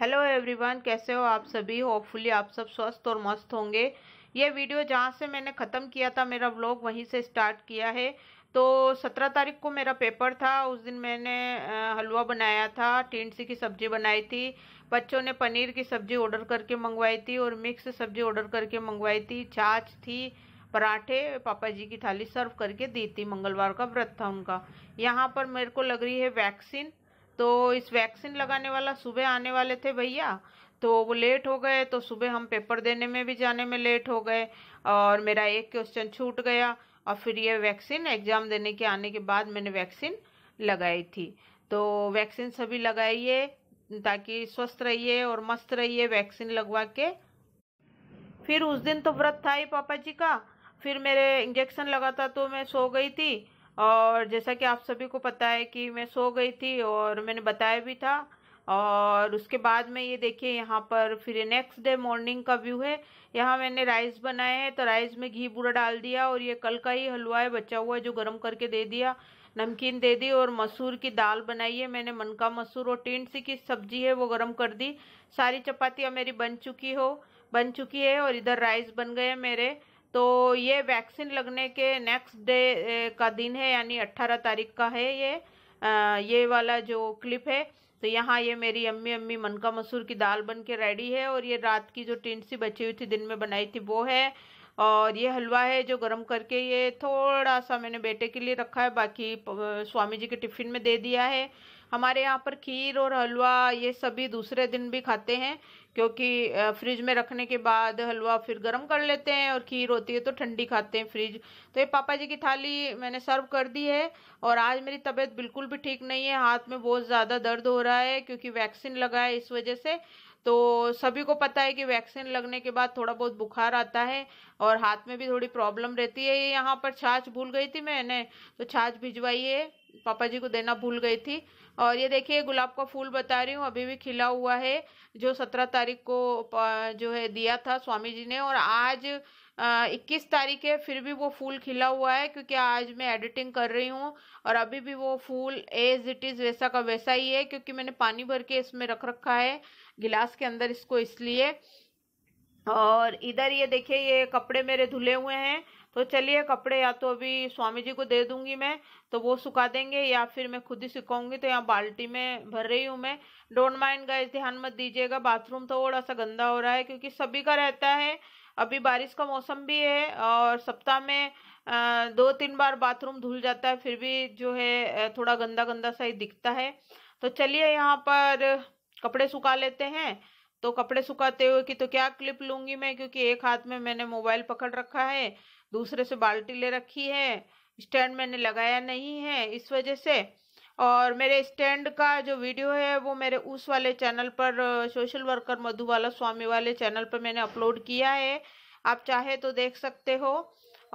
hello everyone कैसे हो आप सभी होपफुली आप सब स्वस्थ और मस्त होंगे ये वीडियो जहाँ से मैंने ख़त्म किया था मेरा व्लॉग वहीं से स्टार्ट किया है तो सत्रह तारीख को मेरा पेपर था उस दिन मैंने हलवा बनाया था टिंडसी की सब्ज़ी बनाई थी बच्चों ने पनीर की सब्ज़ी ऑर्डर करके मंगवाई थी और मिक्स सब्ज़ी ऑर्डर करके मंगवाई थी छाछ थी पराठे पापा जी की थाली सर्व करके दी थी मंगलवार का व्रत था उनका यहाँ पर मेरे को लग रही है वैक्सीन तो इस वैक्सीन लगाने वाला सुबह आने वाले थे भैया तो वो लेट हो गए तो सुबह हम पेपर देने में भी जाने में लेट हो गए और मेरा एक क्वेश्चन छूट गया और फिर ये वैक्सीन एग्ज़ाम देने के आने के बाद मैंने वैक्सीन लगाई थी तो वैक्सीन सभी लगाइए ताकि स्वस्थ रहिए और मस्त रहिए वैक्सीन लगवा के फिर उस दिन तो व्रत था ही पापा जी का फिर मेरे इंजेक्शन लगा था तो मैं सो गई थी और जैसा कि आप सभी को पता है कि मैं सो गई थी और मैंने बताया भी था और उसके बाद में ये देखिए यहाँ पर फिर नेक्स्ट डे मॉर्निंग का व्यू है यहाँ मैंने राइस बनाए हैं तो राइस में घी बूरा डाल दिया और ये कल का ही हलवा है बचा हुआ है जो गर्म करके दे दिया नमकीन दे दी और मसूर की दाल बनाई है मैंने मनका मसूर और सी की सब्जी है वो गर्म कर दी सारी चपातियाँ मेरी बन चुकी हो बन चुकी है और इधर राइस बन गए मेरे तो ये वैक्सीन लगने के नेक्स्ट डे का दिन है यानी 18 तारीख का है ये आ, ये वाला जो क्लिप है तो यहाँ ये मेरी अम्मी अम्मी मनका मसूर की दाल बन के रेडी है और ये रात की जो टिंड सी बची हुई थी दिन में बनाई थी वो है और ये हलवा है जो गरम करके ये थोड़ा सा मैंने बेटे के लिए रखा है बाकी स्वामी जी के टिफ़िन में दे दिया है हमारे यहाँ पर खीर और हलवा ये सभी दूसरे दिन भी खाते हैं क्योंकि फ्रिज में रखने के बाद हलवा फिर गर्म कर लेते हैं और खीर होती है तो ठंडी खाते हैं फ्रिज तो ये पापा जी की थाली मैंने सर्व कर दी है और आज मेरी तबीयत बिल्कुल भी ठीक नहीं है हाथ में बहुत ज़्यादा दर्द हो रहा है क्योंकि वैक्सीन लगा है इस वजह से तो सभी को पता है कि वैक्सीन लगने के बाद थोड़ा बहुत बुखार आता है और हाथ में भी थोड़ी प्रॉब्लम रहती है यहाँ पर छाछ भूल गई थी मैंने तो छाछ भिजवाई है पापा जी को देना भूल गई थी और ये देखिए गुलाब का फूल बता रही हूँ अभी भी खिला हुआ है जो सत्रह तारीख को जो है दिया था स्वामी जी ने और आज इक्कीस तारीख है फिर भी वो फूल खिला हुआ है क्योंकि आज मैं एडिटिंग कर रही हूँ और अभी भी वो फूल एज इट इज़ वैसा का वैसा ही है क्योंकि मैंने पानी भर के इसमें रख रखा है गिलास के अंदर इसको इसलिए और इधर ये देखिए ये कपड़े मेरे धुले हुए हैं तो चलिए कपड़े या तो अभी स्वामी जी को दे दूंगी मैं तो वो सुखा देंगे या फिर मैं खुद ही सुखाऊंगी तो यहाँ बाल्टी में भर रही हूँ मैं डोंट माइंड गाइस ध्यान मत दीजिएगा बाथरूम थोड़ा सा गंदा हो रहा है क्योंकि सभी का रहता है अभी बारिश का मौसम भी है और सप्ताह में दो तीन बार बाथरूम धुल जाता है फिर भी जो है थोड़ा गंदा गंदा सा ही दिखता है तो चलिए यहाँ पर कपड़े सुखा लेते हैं तो कपड़े सुखाते हुए कि तो क्या क्लिप लूंगी मैं क्योंकि एक हाथ में मैंने मोबाइल पकड़ रखा है दूसरे से बाल्टी ले रखी है स्टैंड मैंने लगाया नहीं है इस वजह से और मेरे स्टैंड का जो वीडियो है वो मेरे उस वाले चैनल पर सोशल वर्कर मधुबाला स्वामी वाले चैनल पर मैंने अपलोड किया है आप चाहे तो देख सकते हो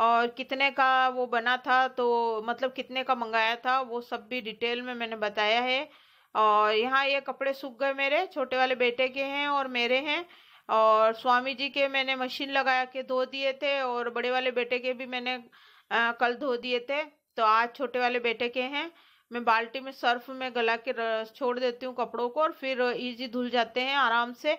और कितने का वो बना था तो मतलब कितने का मंगाया था वो सब भी डिटेल में मैंने बताया है और यहाँ ये कपड़े सूख गए मेरे छोटे वाले बेटे के हैं और मेरे हैं और स्वामी जी के मैंने मशीन लगा के धो दिए थे और बड़े वाले बेटे के भी मैंने आ, कल धो दिए थे तो आज छोटे वाले बेटे के हैं मैं बाल्टी में सर्फ में गला के छोड़ देती हूँ कपड़ों को और फिर इजी धुल जाते हैं आराम से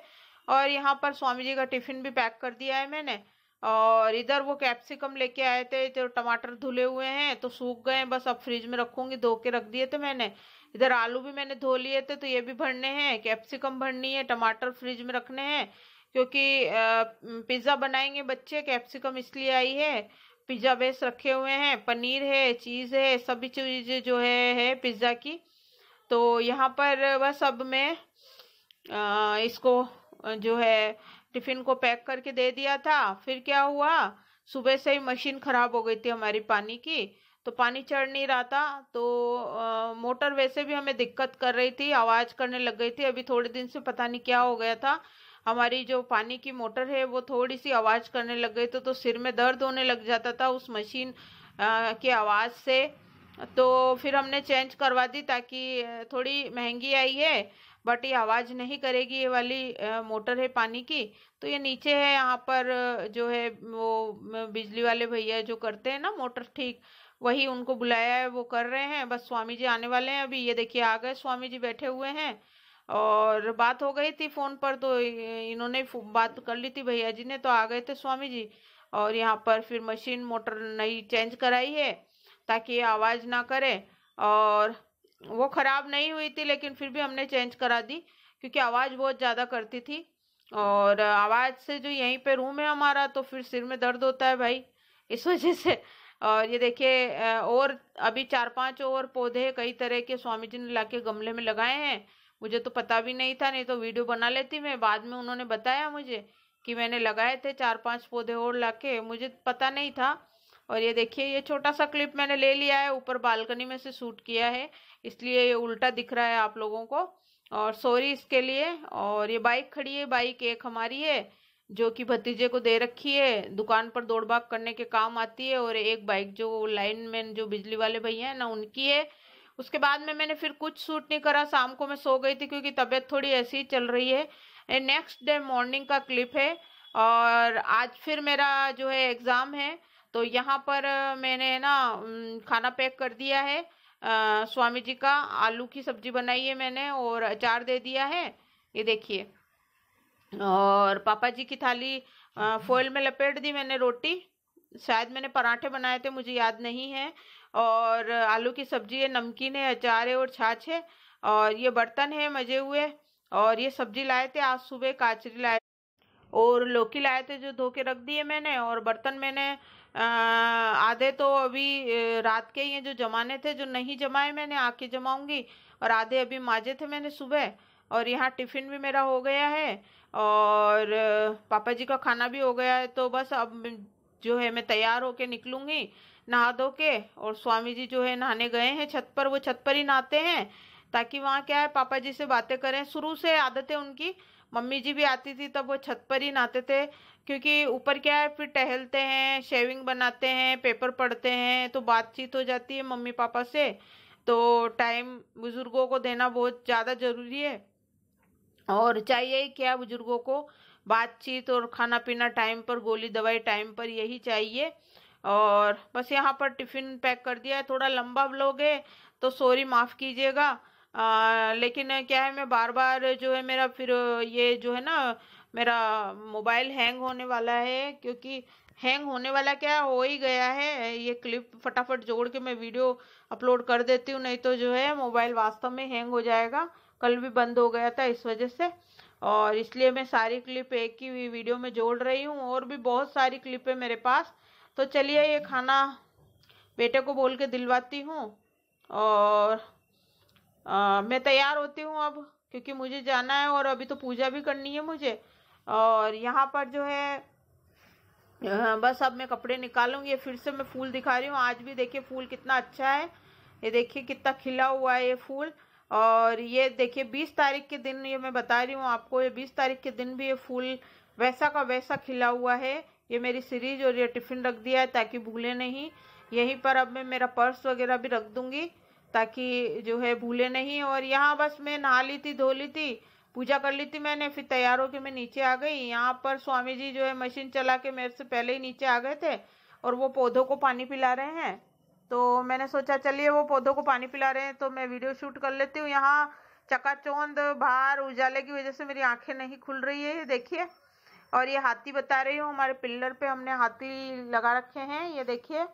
और यहाँ पर स्वामी जी का टिफ़िन भी पैक कर दिया है मैंने और इधर वो कैप्सिकम लेके आए थे जो तो टमाटर धुले हुए हैं तो सूख गए हैं बस अब फ्रिज में रखूँगी धो के रख दिए थे मैंने इधर आलू भी मैंने धो लिए थे तो ये भी भरने हैं कैप्सिकम भरनी है टमाटर फ्रिज में रखने हैं क्योंकि पिज़्ज़ा बनाएंगे बच्चे कैप्सिकम इसलिए आई है पिज़्ज़ा बेस रखे हुए हैं पनीर है चीज़ है सभी चीज़ जो है, है पिज़्ज़ा की तो यहाँ पर बस अब मैं इसको जो है टिफ़िन को पैक करके दे दिया था फिर क्या हुआ सुबह से ही मशीन ख़राब हो गई थी हमारी पानी की तो पानी चढ़ नहीं रहा था तो आ, मोटर वैसे भी हमें दिक्कत कर रही थी आवाज़ करने लग गई थी अभी थोड़े दिन से पता नहीं क्या हो गया था हमारी जो पानी की मोटर है वो थोड़ी सी आवाज़ करने लग गई तो, तो सिर में दर्द होने लग जाता था उस मशीन की आवाज़ से तो फिर हमने चेंज करवा दी ताकि थोड़ी महंगी आई है बट ये आवाज़ नहीं करेगी ये वाली मोटर है पानी की तो ये नीचे है यहाँ पर जो है वो बिजली वाले भैया जो करते हैं ना मोटर ठीक वही उनको बुलाया है वो कर रहे हैं बस स्वामी जी आने वाले हैं अभी ये देखिए आ गए स्वामी जी बैठे हुए हैं और बात हो गई थी फोन पर तो इन्होंने बात कर ली थी भैया जी ने तो आ गए थे स्वामी जी और यहाँ पर फिर मशीन मोटर नई चेंज कराई है ताकि आवाज़ ना करे और वो ख़राब नहीं हुई थी लेकिन फिर भी हमने चेंज करा दी क्योंकि आवाज़ बहुत ज़्यादा करती थी और आवाज़ से जो यहीं पे रूम है हमारा तो फिर सिर में दर्द होता है भाई इस वजह से और ये देखिए और अभी चार पांच और पौधे कई तरह के स्वामी जी ने लाके गमले में लगाए हैं मुझे तो पता भी नहीं था नहीं तो वीडियो बना लेती मैं बाद में उन्होंने बताया मुझे कि मैंने लगाए थे चार पांच पौधे और लाके मुझे पता नहीं था और ये देखिए ये छोटा सा क्लिप मैंने ले लिया है ऊपर बालकनी में से शूट किया है इसलिए ये उल्टा दिख रहा है आप लोगों को और सॉरी इसके लिए और ये बाइक खड़ी है बाइक एक हमारी है जो कि भतीजे को दे रखी है दुकान पर दौड़ भाग करने के काम आती है और एक बाइक जो लाइन मैन जो बिजली वाले भैया है ना उनकी है उसके बाद में मैंने फिर कुछ सूट नहीं करा शाम को मैं सो गई थी क्योंकि तबीयत थोड़ी ऐसी ही चल रही है नेक्स्ट डे मॉर्निंग का क्लिप है और आज फिर मेरा जो है एग्ज़ाम है तो यहाँ पर मैंने ना खाना पैक कर दिया है आ, स्वामी जी का आलू की सब्जी बनाई है मैंने और अचार दे दिया है ये देखिए और पापा जी की थाली फॉइल में लपेट दी मैंने रोटी शायद मैंने पराठे बनाए थे मुझे याद नहीं है और आलू की सब्जी है नमकीन है अचार है और छाछ है और ये बर्तन है मजे हुए और ये सब्जी लाए थे आज सुबह काचरी लाए और लौकी लाए थे जो धो के रख दिए मैंने और बर्तन मैंने आधे तो अभी रात के ये जो जमाने थे जो नहीं जमाए मैंने आके जमाऊंगी और आधे अभी माजे थे मैंने सुबह और यहाँ टिफ़िन भी मेरा हो गया है और पापा जी का खाना भी हो गया है तो बस अब जो है मैं तैयार होके निकलूँगी नहा धो के और स्वामी जी जो है नहाने गए हैं छत पर वो छत पर ही नहाते हैं ताकि वहाँ क्या है पापा जी से बातें करें शुरू से आदत है उनकी मम्मी जी भी आती थी तब वो छत पर ही नहाते थे क्योंकि ऊपर क्या है फिर टहलते हैं शेविंग बनाते हैं पेपर पढ़ते हैं तो बातचीत हो जाती है मम्मी पापा से तो टाइम बुजुर्गों को देना बहुत ज़्यादा ज़रूरी है और चाहिए क्या बुजुर्गों को बातचीत और खाना पीना टाइम पर गोली दवाई टाइम पर यही चाहिए और बस यहाँ पर टिफ़िन पैक कर दिया है थोड़ा लंबा ब्लॉग है तो सॉरी माफ़ कीजिएगा लेकिन क्या है मैं बार बार जो है मेरा फिर ये जो है ना मेरा मोबाइल हैंग होने वाला है क्योंकि हैंग होने वाला क्या हो ही गया है ये क्लिप फटाफट जोड़ के मैं वीडियो अपलोड कर देती हूँ नहीं तो जो है मोबाइल वास्तव में हैंग हो जाएगा कल भी बंद हो गया था इस वजह से और इसलिए मैं सारी क्लिप एक ही वीडियो में जोड़ रही हूँ और भी बहुत सारी क्लिप है मेरे पास तो चलिए ये खाना बेटे को बोल के दिलवाती हूँ और आ, मैं तैयार होती हूँ अब क्योंकि मुझे जाना है और अभी तो पूजा भी करनी है मुझे और यहाँ पर जो है बस अब मैं कपड़े निकालूंगी फिर से मैं फूल दिखा रही हूँ आज भी देखिए फूल कितना अच्छा है ये देखिए कितना खिला हुआ है ये फूल और ये देखिए बीस तारीख के दिन ये मैं बता रही हूँ आपको ये बीस तारीख के दिन भी ये फूल वैसा का वैसा खिला हुआ है ये मेरी सीरीज और ये टिफ़िन रख दिया है ताकि भूले नहीं यहीं पर अब मैं मेरा पर्स वगैरह भी रख दूँगी ताकि जो है भूले नहीं और यहाँ बस मैं नहा ली थी धो ली थी पूजा कर ली थी मैंने फिर तैयार होकर मैं नीचे आ गई यहाँ पर स्वामी जी जो है मशीन चला के मेरे से पहले ही नीचे आ गए थे और वो पौधों को पानी पिला रहे हैं तो मैंने सोचा चलिए वो पौधों को पानी पिला रहे हैं तो मैं वीडियो शूट कर लेती हूँ यहाँ चकाचौंध बाहर उजाले की वजह से मेरी आंखें नहीं खुल रही है देखिए और ये हाथी बता रही हूँ हमारे पिल्लर पे हमने हाथी लगा रखे हैं ये देखिए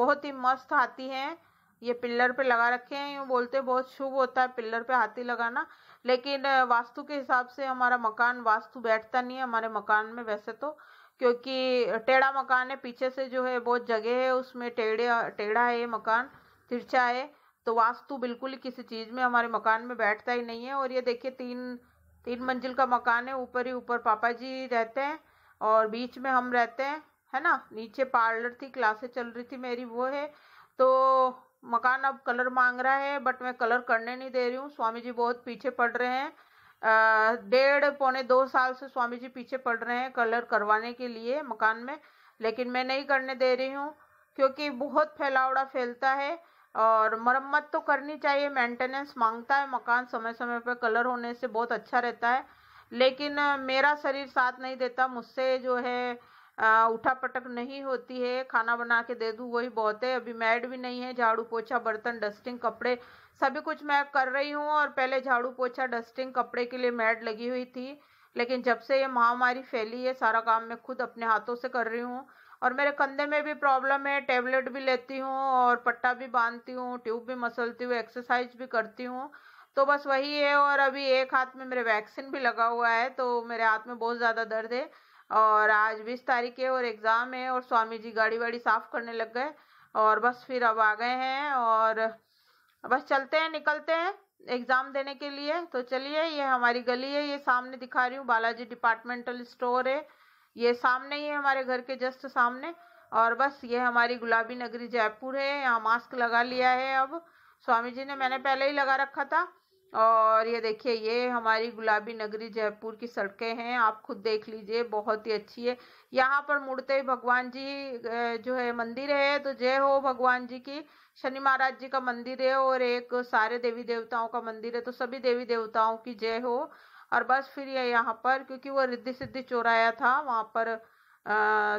बहुत ही मस्त हाथी हैं ये पिल्लर पे लगा रखे हैं यूँ बोलते बहुत शुभ होता है पिल्लर पे हाथी लगाना लेकिन वास्तु के हिसाब से हमारा मकान वास्तु बैठता नहीं है हमारे मकान में वैसे तो क्योंकि टेढ़ा मकान है पीछे से जो है बहुत जगह है उसमें टेढ़े टेढ़ा है ये मकान तिरछा है तो वास्तु बिल्कुल किसी चीज़ में हमारे मकान में बैठता ही नहीं है और ये देखिए तीन तीन मंजिल का मकान है ऊपर ही ऊपर पापा जी रहते हैं और बीच में हम रहते हैं है ना नीचे पार्लर थी क्लासेस चल रही थी मेरी वो है तो मकान अब कलर मांग रहा है बट मैं कलर करने नहीं दे रही हूँ स्वामी जी बहुत पीछे पड़ रहे हैं डेढ़ पौने दो साल से स्वामी जी पीछे पड़ रहे हैं कलर करवाने के लिए मकान में लेकिन मैं नहीं करने दे रही हूँ क्योंकि बहुत फैलावड़ा फैलता है और मरम्मत तो करनी चाहिए मेंटेनेंस मांगता है मकान समय समय पर कलर होने से बहुत अच्छा रहता है लेकिन मेरा शरीर साथ नहीं देता मुझसे जो है उठा पटक नहीं होती है खाना बना के दे दूँ वही बहुत है अभी मैड भी नहीं है झाड़ू पोछा बर्तन डस्टिंग कपड़े सभी कुछ मैं कर रही हूँ और पहले झाड़ू पोछा डस्टिंग कपड़े के लिए मैड लगी हुई थी लेकिन जब से ये महामारी फैली है सारा काम मैं खुद अपने हाथों से कर रही हूँ और मेरे कंधे में भी प्रॉब्लम है टेबलेट भी लेती हूँ और पट्टा भी बांधती हूँ ट्यूब भी मसलती हूँ एक्सरसाइज भी करती हूँ तो बस वही है और अभी एक हाथ में मेरे वैक्सीन भी लगा हुआ है तो मेरे हाथ में बहुत ज़्यादा दर्द है और आज बीस तारीख है और एग्ज़ाम है और स्वामी जी गाड़ी वाड़ी साफ़ करने लग गए और बस फिर अब आ गए हैं और बस चलते हैं निकलते हैं एग्ज़ाम देने के लिए तो चलिए ये हमारी गली है ये सामने दिखा रही हूँ बालाजी डिपार्टमेंटल स्टोर है ये सामने ही है हमारे घर के जस्ट सामने और बस ये हमारी गुलाबी नगरी जयपुर है यहाँ मास्क लगा लिया है अब स्वामी जी ने मैंने पहले ही लगा रखा था और ये देखिए ये हमारी गुलाबी नगरी जयपुर की सड़कें हैं आप खुद देख लीजिए बहुत ही अच्छी है यहाँ पर मुड़ते ही भगवान जी जो है मंदिर है तो जय हो भगवान जी की शनि महाराज जी का मंदिर है और एक सारे देवी देवताओं का मंदिर है तो सभी देवी देवताओं की जय हो और बस फिर ये यहाँ पर क्योंकि वो रिद्धि सिद्धि चौराया था वहाँ पर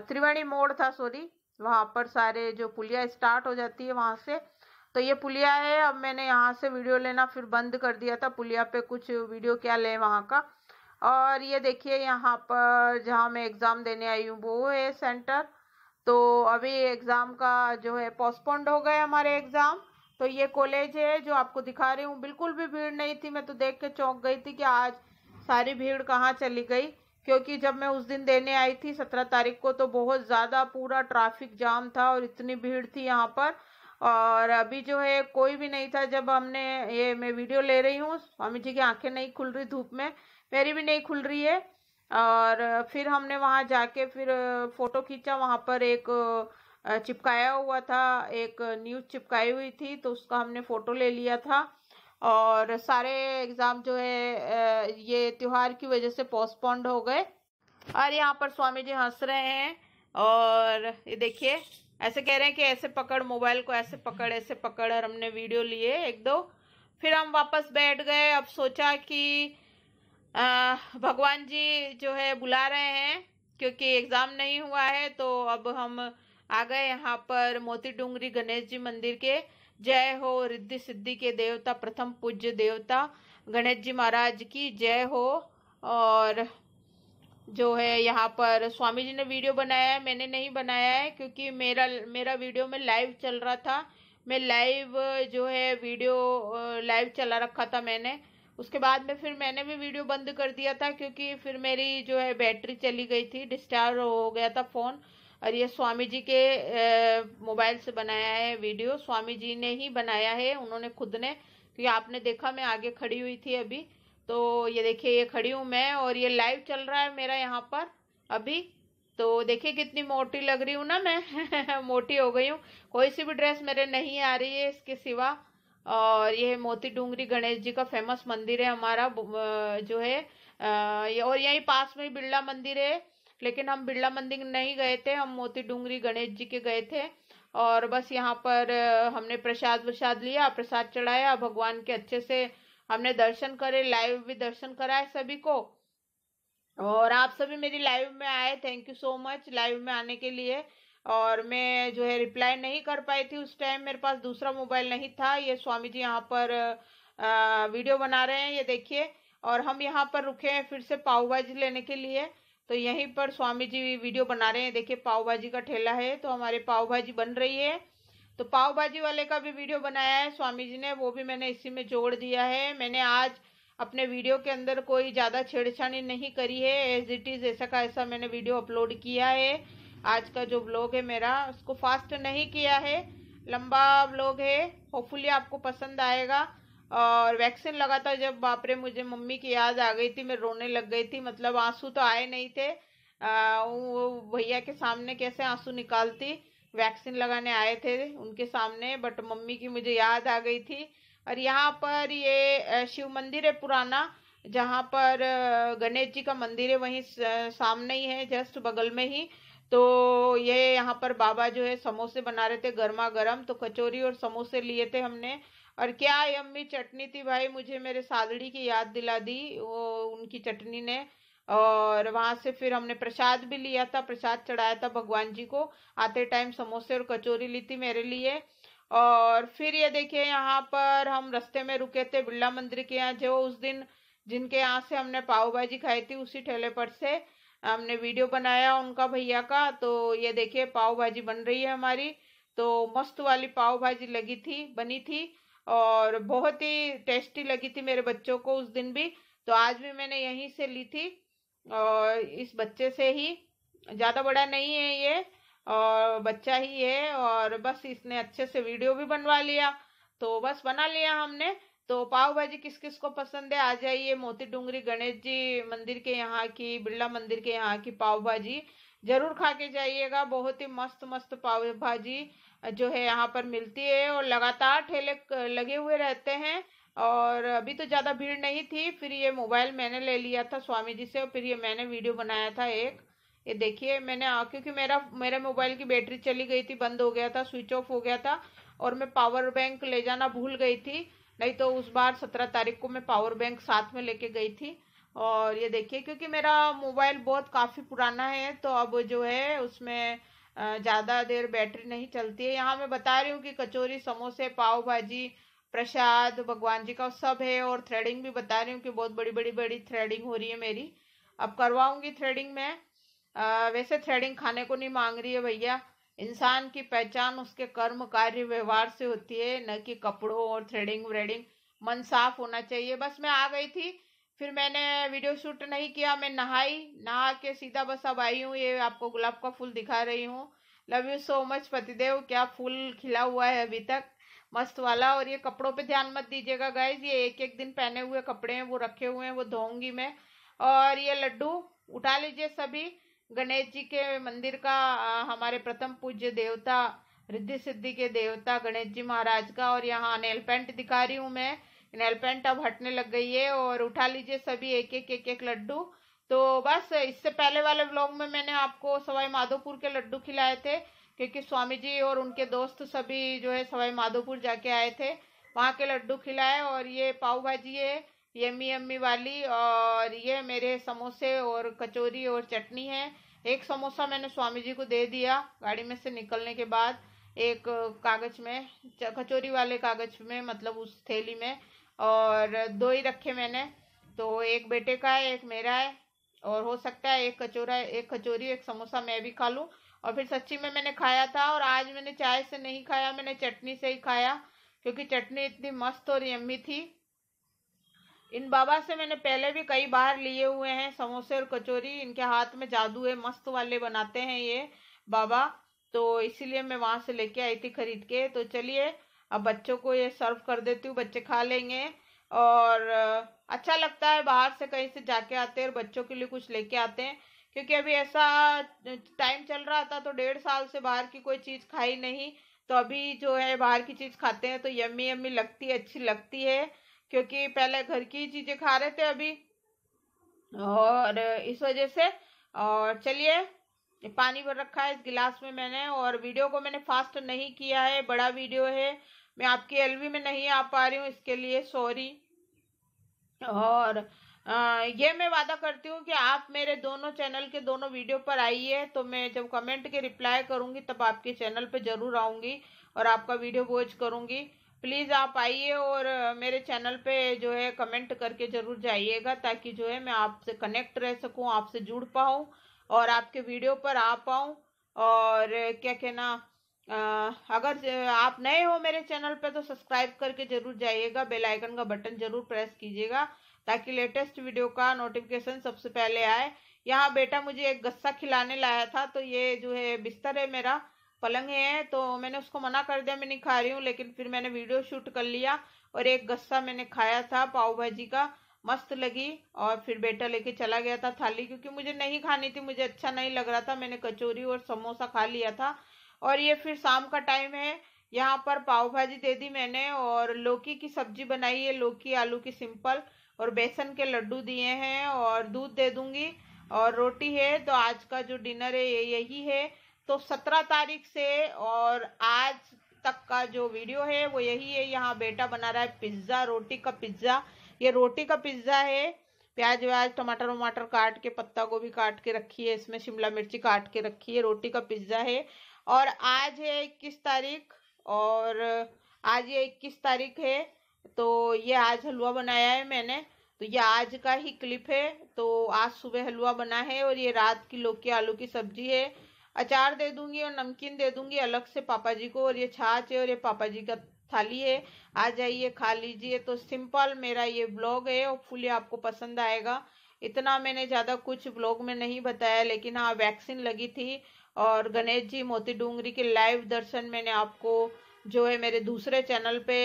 त्रिवेणी मोड़ था सॉरी वहाँ पर सारे जो पुलिया स्टार्ट हो जाती है वहाँ से तो ये पुलिया है अब मैंने यहाँ से वीडियो लेना फिर बंद कर दिया था पुलिया पे कुछ वीडियो क्या ले वहाँ का और ये देखिए यहाँ पर जहाँ मैं एग्ज़ाम देने आई हूँ वो है सेंटर तो अभी एग्ज़ाम का जो है पोस्टपोन्ड हो गए हमारे एग्ज़ाम तो ये कॉलेज है जो आपको दिखा रही हूँ बिल्कुल भी भीड़ नहीं थी मैं तो देख के चौंक गई थी कि आज सारी भीड़ कहाँ चली गई क्योंकि जब मैं उस दिन देने आई थी सत्रह तारीख को तो बहुत ज़्यादा पूरा ट्रैफिक जाम था और इतनी भीड़ थी यहाँ पर और अभी जो है कोई भी नहीं था जब हमने ये मैं वीडियो ले रही हूँ स्वामी जी की आंखें नहीं खुल रही धूप में मेरी भी नहीं खुल रही है और फिर हमने वहाँ जाके फिर फ़ोटो खींचा वहाँ पर एक चिपकाया हुआ था एक न्यूज़ चिपकाई हुई थी तो उसका हमने फ़ोटो ले लिया था और सारे एग्ज़ाम जो है ये त्यौहार की वजह से पोस्टपोन्ड हो गए और यहाँ पर स्वामी जी हंस रहे हैं और ये देखिए ऐसे कह रहे हैं कि ऐसे पकड़ मोबाइल को ऐसे पकड़ ऐसे पकड़ और हमने वीडियो लिए एक दो फिर हम वापस बैठ गए अब सोचा कि आ, भगवान जी जो है बुला रहे हैं क्योंकि एग्ज़ाम नहीं हुआ है तो अब हम आ गए यहाँ पर मोती डूंगरी गणेश जी मंदिर के जय हो रिद्धि सिद्धि के देवता प्रथम पूज्य देवता गणेश जी महाराज की जय हो और जो है यहाँ पर स्वामी जी ने वीडियो बनाया है मैंने नहीं बनाया है क्योंकि मेरा मेरा वीडियो में लाइव चल रहा था मैं लाइव जो है वीडियो लाइव चला रखा था मैंने उसके बाद में फिर मैंने भी वीडियो बंद कर दिया था क्योंकि फिर मेरी जो है बैटरी चली गई थी डिस्चार्ज हो गया था फ़ोन और ये स्वामी जी के मोबाइल से बनाया है वीडियो स्वामी जी ने ही बनाया है उन्होंने खुद ने क्योंकि आपने देखा मैं आगे खड़ी हुई थी अभी तो ये देखिए ये खड़ी हूँ मैं और ये लाइव चल रहा है मेरा यहाँ पर अभी तो देखिए कितनी मोटी लग रही हूँ ना मैं मोटी हो गई हूँ कोई सी भी ड्रेस मेरे नहीं आ रही है इसके सिवा और ये मोती डूंगरी गणेश जी का फेमस मंदिर है हमारा जो है और यही पास में ही बिरला मंदिर है लेकिन हम बिरला मंदिर नहीं गए थे हम मोती डूंगरी गणेश जी के गए थे और बस यहाँ पर हमने प्रसाद वसाद लिया प्रसाद चढ़ाया भगवान के अच्छे से हमने दर्शन करे लाइव भी दर्शन कराए सभी को और आप सभी मेरी लाइव में आए thank you so much live में आने के लिए और मैं जो है रिप्लाई नहीं कर पाई थी उस टाइम मेरे पास दूसरा मोबाइल नहीं था ये स्वामी जी यहाँ पर आ, वीडियो बना रहे हैं ये देखिए और हम यहाँ पर रुके हैं फिर से पाव भाजी लेने के लिए तो यहीं पर स्वामी जी वीडियो बना रहे हैं देखिए पाव भाजी का ठेला है तो हमारे पाव भाजी बन रही है तो पाव भाजी वाले का भी वीडियो बनाया है स्वामी जी ने वो भी मैंने इसी में जोड़ दिया है मैंने आज अपने वीडियो के अंदर कोई ज़्यादा छेड़छाड़ी नहीं करी है एज इट इज़ ऐसा का ऐसा मैंने वीडियो अपलोड किया है आज का जो ब्लॉग है मेरा उसको फास्ट नहीं किया है लंबा ब्लॉग है होपफुली आपको पसंद आएगा और वैक्सीन लगा था जब बाप रे मुझे मम्मी की याद आ गई थी मैं रोने लग गई थी मतलब आंसू तो आए नहीं थे वो भैया के सामने कैसे आंसू निकालती वैक्सीन लगाने आए थे उनके सामने बट मम्मी की मुझे याद आ गई थी और यहाँ पर ये शिव मंदिर है पुराना जहाँ पर गणेश जी का मंदिर है वहीं सामने ही है जस्ट बगल में ही तो ये यहाँ पर बाबा जो है समोसे बना रहे थे गर्मा गर्म तो कचौरी और समोसे लिए थे हमने और क्या यम्मी चटनी थी भाई मुझे मेरे सादड़ी की याद दिला दी वो उनकी चटनी ने और वहाँ से फिर हमने प्रसाद भी लिया था प्रसाद चढ़ाया था भगवान जी को आते टाइम समोसे और कचौरी ली थी मेरे लिए और फिर ये देखिए यहाँ पर हम रस्ते में रुके थे बिरला मंदिर के यहाँ जो उस दिन जिनके यहाँ से हमने पाव भाजी खाई थी उसी ठेले पर से हमने वीडियो बनाया उनका भैया का तो ये देखिए पाव भाजी बन रही है हमारी तो मस्त वाली पाव भाजी लगी थी बनी थी और बहुत ही टेस्टी लगी थी मेरे बच्चों को उस दिन भी तो आज भी मैंने यहीं से ली थी और इस बच्चे से ही ज़्यादा बड़ा नहीं है ये और बच्चा ही है और बस इसने अच्छे से वीडियो भी बनवा लिया तो बस बना लिया हमने तो पाव भाजी किस किस को पसंद है आ जाइए मोती डूंगरी गणेश जी मंदिर के यहाँ की बिरला मंदिर के यहाँ की पाव भाजी जरूर खा के जाइएगा बहुत ही मस्त मस्त पाव भाजी जो है यहाँ पर मिलती है और लगातार ठेले लगे हुए रहते हैं और अभी तो ज़्यादा भीड़ नहीं थी फिर ये मोबाइल मैंने ले लिया था स्वामी जी से और फिर ये मैंने वीडियो बनाया था एक ये देखिए मैंने आ, क्योंकि मेरा मेरे मोबाइल की बैटरी चली गई थी बंद हो गया था स्विच ऑफ हो गया था और मैं पावर बैंक ले जाना भूल गई थी नहीं तो उस बार सत्रह तारीख को मैं पावर बैंक साथ में लेके गई थी और ये देखिए क्योंकि मेरा मोबाइल बहुत काफ़ी पुराना है तो अब जो है उसमें ज़्यादा देर बैटरी नहीं चलती है यहाँ मैं बता रही हूँ कि कचौरी समोसे पाव भाजी प्रसाद भगवान जी का सब है और थ्रेडिंग भी बता रही हूँ कि बहुत बड़ी बड़ी बड़ी थ्रेडिंग हो रही है मेरी अब करवाऊंगी थ्रेडिंग मैं वैसे थ्रेडिंग खाने को नहीं मांग रही है भैया इंसान की पहचान उसके कर्म कार्य व्यवहार से होती है न कि कपड़ों और थ्रेडिंग व्रेडिंग मन साफ होना चाहिए बस मैं आ गई थी फिर मैंने वीडियो शूट नहीं किया मैं नहाई नहा के सीधा बस अब आई हूँ ये आपको गुलाब का फूल दिखा रही हूँ लव यू सो मच पतिदेव क्या फूल खिला हुआ है अभी तक मस्त वाला और ये कपड़ों पे ध्यान मत दीजिएगा गाइज ये एक एक दिन पहने हुए कपड़े हैं वो रखे हुए हैं वो धोऊंगी मैं और ये लड्डू उठा लीजिए सभी गणेश जी के मंदिर का हमारे प्रथम पूज्य देवता रिद्धि सिद्धि के देवता गणेश जी महाराज का और यहाँ नेल पेंट दिखा रही हूँ मैं पेंट अब हटने लग गई है और उठा लीजिए सभी एक एक एक एक लड्डू तो बस इससे पहले वाले ब्लॉग में मैंने आपको सवाई माधोपुर के लड्डू खिलाए थे क्योंकि स्वामी जी और उनके दोस्त सभी जो है सवाई माधोपुर जाके आए थे वहाँ के लड्डू खिलाए और ये पाव भाजी है यम्मी यम्मी वाली और ये मेरे समोसे और कचौरी और चटनी है एक समोसा मैंने स्वामी जी को दे दिया गाड़ी में से निकलने के बाद एक कागज में कचौरी वाले कागज में मतलब उस थैली में और दो ही रखे मैंने तो एक बेटे का है एक मेरा है और हो सकता है एक कचोरा एक कचोरी एक समोसा मैं भी खा लूँ और फिर सच्ची में मैंने खाया था और आज मैंने चाय से नहीं खाया मैंने चटनी से ही खाया क्योंकि चटनी इतनी मस्त और यम्मी थी इन बाबा से मैंने पहले भी कई बार लिए हुए हैं समोसे और कचोरी इनके हाथ में जादू है मस्त वाले बनाते हैं ये बाबा तो इसीलिए मैं वहाँ से लेके आई थी खरीद के तो चलिए अब बच्चों को ये सर्व कर देती हूँ बच्चे खा लेंगे और अच्छा लगता है बाहर से कहीं से जाके आते हैं और बच्चों के लिए कुछ लेके आते हैं क्योंकि अभी ऐसा टाइम चल रहा था तो डेढ़ साल से बाहर की कोई चीज़ खाई नहीं तो अभी जो है बाहर की चीज़ खाते हैं तो यम्मी यम्मी लगती है अच्छी लगती है क्योंकि पहले घर की ही चीज़ें खा रहे थे अभी और इस वजह से और चलिए पानी भर रखा है इस गिलास में मैंने और वीडियो को मैंने फास्ट नहीं किया है बड़ा वीडियो है मैं आपकी एलवी में नहीं आ पा रही हूँ इसके लिए सॉरी और आ, ये मैं वादा करती हूँ कि आप मेरे दोनों चैनल के दोनों वीडियो पर आइए तो मैं जब कमेंट के रिप्लाई करूँगी तब आपके चैनल पर जरूर आऊँगी और आपका वीडियो वॉच करूँगी प्लीज़ आप आइए और मेरे चैनल पे जो है कमेंट करके ज़रूर जाइएगा ताकि जो है मैं आपसे कनेक्ट रह सकूँ आपसे जुड़ पाऊँ और आपके वीडियो पर आ पाऊँ और क्या कहना अगर आप नए हो मेरे चैनल पर तो सब्सक्राइब करके जरूर जाइएगा बेल आइकन का बटन जरूर प्रेस कीजिएगा ताकि लेटेस्ट वीडियो का नोटिफिकेशन सबसे पहले आए यहाँ बेटा मुझे एक गस्सा खिलाने लाया था तो ये जो है बिस्तर है मेरा पलंग है तो मैंने उसको मना कर दिया मैं नहीं खा रही हूँ लेकिन फिर मैंने वीडियो शूट कर लिया और एक गस्सा मैंने खाया था पाव भाजी का मस्त लगी और फिर बेटा लेके चला गया था थाली क्योंकि मुझे नहीं खानी थी मुझे अच्छा नहीं लग रहा था मैंने कचौरी और समोसा खा लिया था और ये फिर शाम का टाइम है यहाँ पर पाव भाजी दे दी मैंने और लौकी की सब्जी बनाई है लौकी आलू की सिंपल और बेसन के लड्डू दिए हैं और दूध दे दूंगी और रोटी है तो आज का जो डिनर है ये यही है तो सत्रह तारीख से और आज तक का जो वीडियो है वो यही है यहाँ बेटा बना रहा है पिज्ज़ा रोटी का पिज्ज़ा ये रोटी का पिज्ज़ा है प्याज व्याज टमाटर वमाटर काट के पत्ता गोभी काट के रखी है इसमें शिमला मिर्ची काट के रखी है रोटी का पिज्ज़ा है और आज है इक्कीस तारीख और आज ये इक्कीस तारीख है तो ये आज हलवा बनाया है मैंने तो ये आज का ही क्लिप है तो आज सुबह हलवा बना है और ये रात की लोकी आलू की सब्जी है अचार दे दूंगी और नमकीन दे दूंगी अलग से पापा जी को और ये छाछ है और ये पापा जी का थाली है आ जाइए खा लीजिए तो सिंपल मेरा ये ब्लॉग है और फुल आपको पसंद आएगा इतना मैंने ज़्यादा कुछ ब्लॉग में नहीं बताया लेकिन हाँ वैक्सीन लगी थी और गणेश जी मोती डूंगरी के लाइव दर्शन मैंने आपको जो है मेरे दूसरे चैनल पे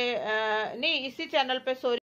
नहीं इसी चैनल पे सॉरी